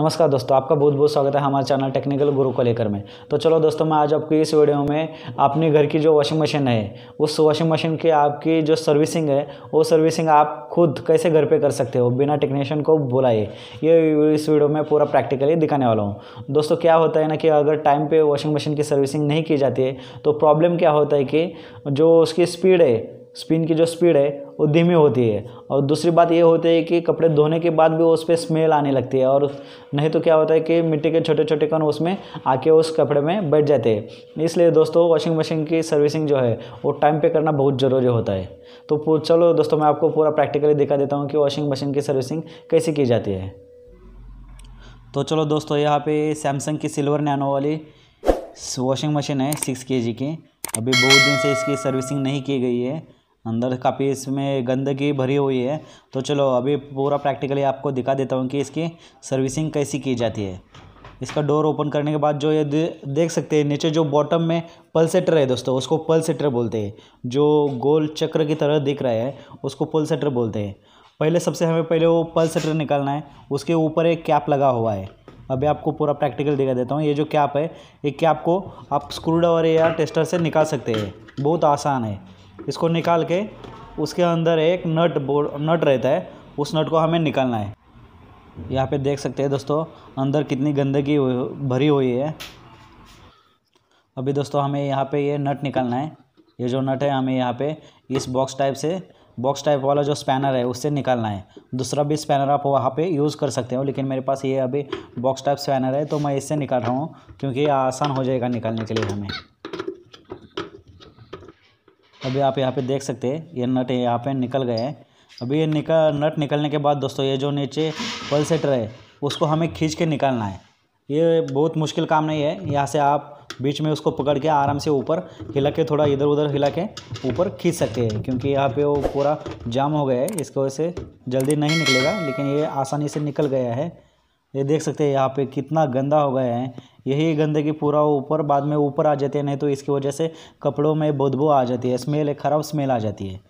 नमस्कार दोस्तों आपका बहुत बहुत स्वागत है हमारे चैनल टेक्निकल गुरु को लेकर में तो चलो दोस्तों मैं आज आपको इस वीडियो में अपने घर की जो वॉशिंग मशीन है उस वॉशिंग मशीन की आपकी जो सर्विसिंग है वो सर्विसिंग आप खुद कैसे घर पे कर सकते हो बिना टेक्नीशियन को बुलाए ये इस वीडियो में पूरा प्रैक्टिकली दिखाने वाला हूँ दोस्तों क्या होता है ना कि अगर टाइम पर वॉशिंग मशीन की सर्विसिंग नहीं की जाती है तो प्रॉब्लम क्या होता है कि जो उसकी स्पीड है स्पिन की जो स्पीड है वो धीमी होती है और दूसरी बात ये होती है कि कपड़े धोने के बाद भी उस पर स्मेल आने लगती है और नहीं तो क्या होता है कि मिट्टी के छोटे छोटे कण उसमें आके उस कपड़े में बैठ जाते हैं इसलिए दोस्तों वॉशिंग मशीन की सर्विसिंग जो है वो टाइम पे करना बहुत ज़रूरी होता है तो चलो दोस्तों मैं आपको पूरा प्रैक्टिकली दिखा देता हूँ कि वॉशिंग मशीन की सर्विसिंग कैसे की जाती है तो चलो दोस्तों यहाँ पे सैमसंग की सिल्वर नैनो वाली वॉशिंग मशीन है सिक्स के की अभी बहुत दिन से इसकी सर्विसिंग नहीं की गई है अंदर काफ़ी इसमें गंदगी भरी हुई है तो चलो अभी पूरा प्रैक्टिकली आपको दिखा देता हूँ कि इसकी सर्विसिंग कैसी की जाती है इसका डोर ओपन करने के बाद जो ये देख सकते हैं नीचे जो बॉटम में पल सेटर है दोस्तों उसको पल सेटर बोलते हैं जो गोल चक्र की तरह दिख रहा है उसको पल सेटर बोलते हैं पहले सबसे हमें पहले वो पल सेटर निकालना है उसके ऊपर एक कैप लगा हुआ है अभी आपको पूरा प्रैक्टिकल दिखा देता हूँ ये जो कैप है ये कैप को आप स्क्रू ड्राइवर या टेस्टर से निकाल सकते हैं बहुत आसान है इसको निकाल के उसके अंदर एक नट बो नट रहता है उस नट को हमें निकालना है यहाँ पे देख सकते हैं दोस्तों अंदर कितनी गंदगी भरी हुई है अभी दोस्तों हमें यहाँ पे ये नट निकालना है ये जो नट है हमें यहाँ पे इस बॉक्स टाइप से बॉक्स टाइप वाला जो स्पैनर है उससे निकालना है दूसरा भी स्पैनर आप वहाँ पे यूज़ कर सकते हो लेकिन मेरे पास ये अभी बॉक्स टाइप स्पैनर है तो मैं इससे निकाल रहा हूँ क्योंकि ये आसान हो जाएगा निकालने के लिए हमें अभी आप यहाँ पे देख सकते हैं ये नट यहाँ पे निकल गए हैं अभी ये निकल नट निकलने के बाद दोस्तों ये जो नीचे पल्सेटर है उसको हमें खींच के निकालना है ये बहुत मुश्किल काम नहीं है यहाँ से आप बीच में उसको पकड़ के आराम से ऊपर हिला के थोड़ा इधर उधर हिला के ऊपर खींच सकते हैं क्योंकि यहाँ पे वो पूरा जाम हो गया है इसकी वजह से जल्दी नहीं निकलेगा लेकिन ये आसानी से निकल गया है ये देख सकते हैं यहाँ पे कितना गंदा हो गया है यही गंदगी पूरा ऊपर बाद में ऊपर आ जाती है नहीं तो इसकी वजह से कपड़ों में बदबू आ जाती है स्मेल एक ख़राब स्मेल आ जाती है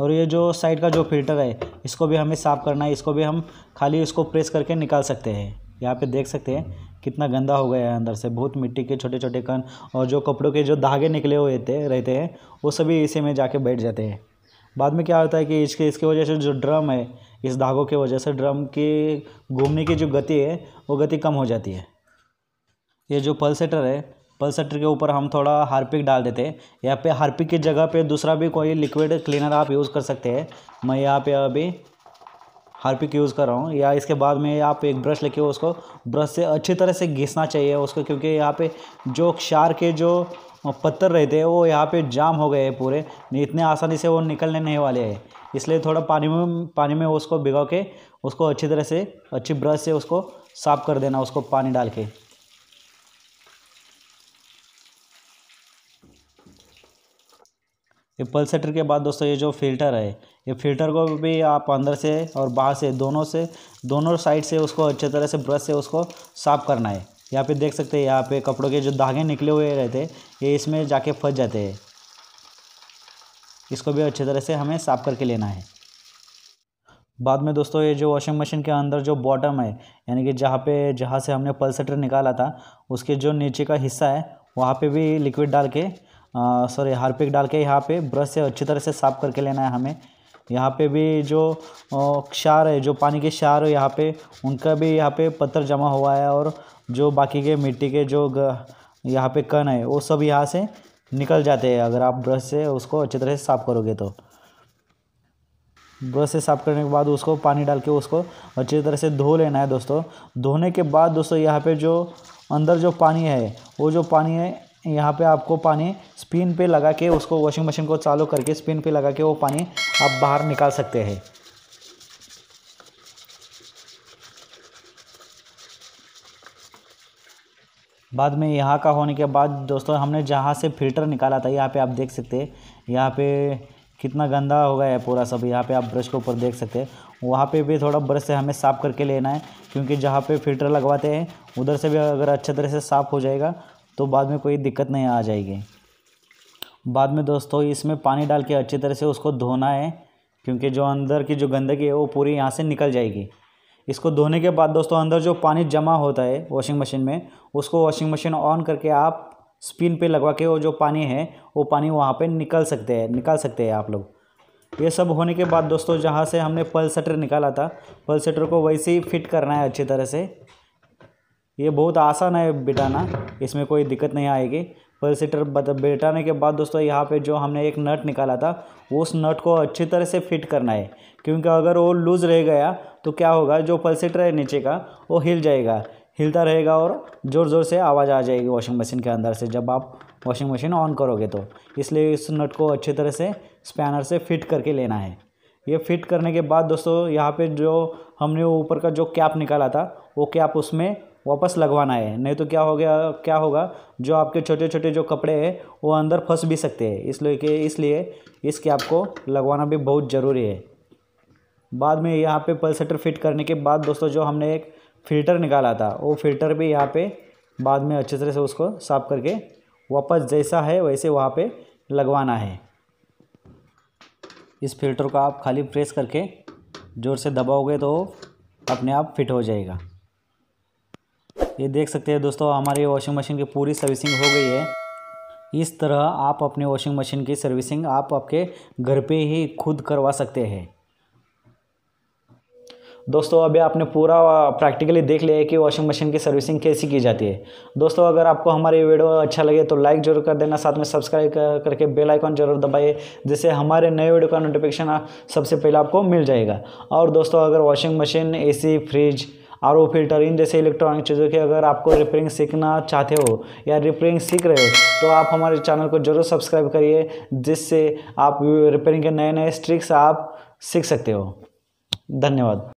और ये जो साइड का जो फिल्टर है इसको भी हमें साफ़ करना है इसको भी हम खाली इसको प्रेस करके निकाल सकते हैं यहाँ पे देख सकते हैं कितना गंदा हो गया है अंदर से बहुत मिट्टी के छोटे छोटे कण और जो कपड़ों के जो धागे निकले हुए थे रहते हैं वो सभी इसी में जाके बैठ जाते हैं बाद में क्या होता है कि इसके इसकी वजह से जो ड्रम है इस धागों की वजह से ड्रम की घूमने की जो गति है वो गति कम हो जाती है ये जो पल्सेटर है पल्सेटर के ऊपर हम थोड़ा हार्पिक डाल देते हैं यहाँ पे हार्पिक की जगह पे दूसरा भी कोई लिक्विड क्लीनर आप यूज़ कर सकते हैं मैं यहाँ पे अभी हार्पिक यूज़ कर रहा हूँ या इसके बाद में आप एक ब्रश लेके उसको ब्रश से अच्छी तरह से घिसना चाहिए उसको क्योंकि यहाँ पे जो क्षार के जो पत्थर रहते हैं वो यहाँ पे जाम हो गए हैं पूरे इतने आसानी से वो निकलने नहीं वाले हैं इसलिए थोड़ा पानी में पानी में उसको भिगो के उसको अच्छी तरह से अच्छी ब्रश से उसको साफ़ कर देना उसको पानी डाल के ये पल्सेटर के बाद दोस्तों ये जो फिल्टर है ये फिल्टर को भी आप अंदर से और बाहर से दोनों से दोनों साइड से उसको अच्छे तरह से ब्रश से उसको साफ़ करना है यहाँ पे देख सकते हैं यहाँ पे कपड़ों के जो धागे निकले हुए रहते ये इसमें जाके फंस जाते हैं इसको भी अच्छे तरह से हमें साफ़ करके लेना है बाद में दोस्तों ये जो वॉशिंग मशीन के अंदर जो बॉटम है यानी कि जहाँ पे जहाँ से हमने पल्सटर निकाला था उसके जो नीचे का हिस्सा है वहाँ पे भी लिक्विड डाल के सॉरी हार्पिक डाल के यहाँ पे ब्रश से अच्छी तरह से साफ़ करके लेना है हमें यहाँ पे भी जो क्षार है जो पानी के क्षार है यहाँ पे उनका भी यहाँ पे पत्थर जमा हुआ है और जो बाकी के मिट्टी के जो यहाँ पे कण है वो सब यहाँ से निकल जाते हैं अगर आप ब्रश से उसको अच्छी तरह से साफ़ करोगे तो ब्रश से साफ़ करने के बाद उसको पानी डाल के उसको अच्छी तरह से धो लेना है दोस्तों धोने के बाद दोस्तों यहाँ पे जो अंदर जो पानी है वो जो पानी है यहाँ पे आपको पानी स्पिन पे लगा के उसको वॉशिंग मशीन को चालू करके स्पिन पे लगा के वो पानी आप बाहर निकाल सकते हैं बाद में यहाँ का होने के बाद दोस्तों हमने जहाँ से फिल्टर निकाला था यहाँ पे आप देख सकते हैं यहाँ पे कितना गंदा हो गया है पूरा सब यहाँ पे आप ब्रश के ऊपर देख सकते हैं वहाँ पे भी थोड़ा ब्रश से हमें साफ़ करके लेना है क्योंकि जहाँ पे फिल्टर लगवाते हैं उधर से भी अगर अच्छे तरह से साफ़ हो जाएगा तो बाद में कोई दिक्कत नहीं आ जाएगी बाद में दोस्तों इसमें पानी डाल के अच्छी तरह से उसको धोना है क्योंकि जो अंदर की जो गंदगी है वो पूरी यहाँ से निकल जाएगी इसको धोने के बाद दोस्तों अंदर जो पानी जमा होता है वॉशिंग मशीन में उसको वॉशिंग मशीन ऑन करके आप स्पिन पे लगवा के वो जो पानी है वो पानी वहाँ पे निकल सकते हैं निकाल सकते हैं आप लोग ये सब होने के बाद दोस्तों जहाँ से हमने पल निकाला था पल को वैसे ही फिट करना है अच्छी तरह से ये बहुत आसान है बिठाना इसमें कोई दिक्कत नहीं आएगी सीटर बैठाने के बाद दोस्तों यहाँ पे जो हमने एक नट निकाला था उस नट को अच्छी तरह से फिट करना है क्योंकि अगर वो लूज़ रह गया तो क्या होगा जो पल्सिटर है नीचे का वो हिल जाएगा हिलता रहेगा और ज़ोर ज़ोर से आवाज़ आ जाएगी वॉशिंग मशीन के अंदर से जब आप वॉशिंग मशीन ऑन करोगे तो इसलिए इस नट को अच्छी तरह से स्पैनर से फिट करके लेना है ये फिट करने के बाद दोस्तों यहाँ पे जो हमने ऊपर का जो कैप निकाला था वो कैप उसमें वापस लगवाना है नहीं तो क्या हो गया क्या होगा जो आपके छोटे छोटे जो कपड़े हैं वो अंदर फंस भी सकते हैं इसलिए कि इसलिए इसके आपको लगवाना भी बहुत ज़रूरी है बाद में यहाँ पे पल्सटर फिट करने के बाद दोस्तों जो हमने एक फ़िल्टर निकाला था वो फ़िल्टर भी यहाँ पे बाद में अच्छे तरह से उसको साफ़ करके वापस जैसा है वैसे वहाँ पर लगवाना है इस फिल्टर को आप खाली प्रेस करके ज़ोर से दबाओगे तो अपने आप फिट हो जाएगा ये देख सकते हैं दोस्तों हमारी वॉशिंग मशीन की पूरी सर्विसिंग हो गई है इस तरह आप अपने वॉशिंग मशीन की सर्विसिंग आप आपके घर पे ही खुद करवा सकते हैं दोस्तों अभी आपने पूरा प्रैक्टिकली देख लिया है कि वॉशिंग मशीन की सर्विसिंग कैसी की जाती है दोस्तों अगर आपको हमारी वीडियो अच्छा लगे तो लाइक जरूर कर देना साथ में सब्सक्राइब कर, करके बेल आइकॉन जरूर दबाइए जिससे हमारे नए वीडियो का नोटिफिकेशन सबसे पहले आपको मिल जाएगा और दोस्तों अगर वॉशिंग मशीन ए फ्रिज आर ओ फिल्टर इन जैसे इलेक्ट्रॉनिक चीज़ों की अगर आपको रिपेयरिंग सीखना चाहते हो या रिपेयरिंग सीख रहे हो तो आप हमारे चैनल को जरूर सब्सक्राइब करिए जिससे आप रिपेयरिंग के नए नए स्ट्रिक्स आप सीख सकते हो धन्यवाद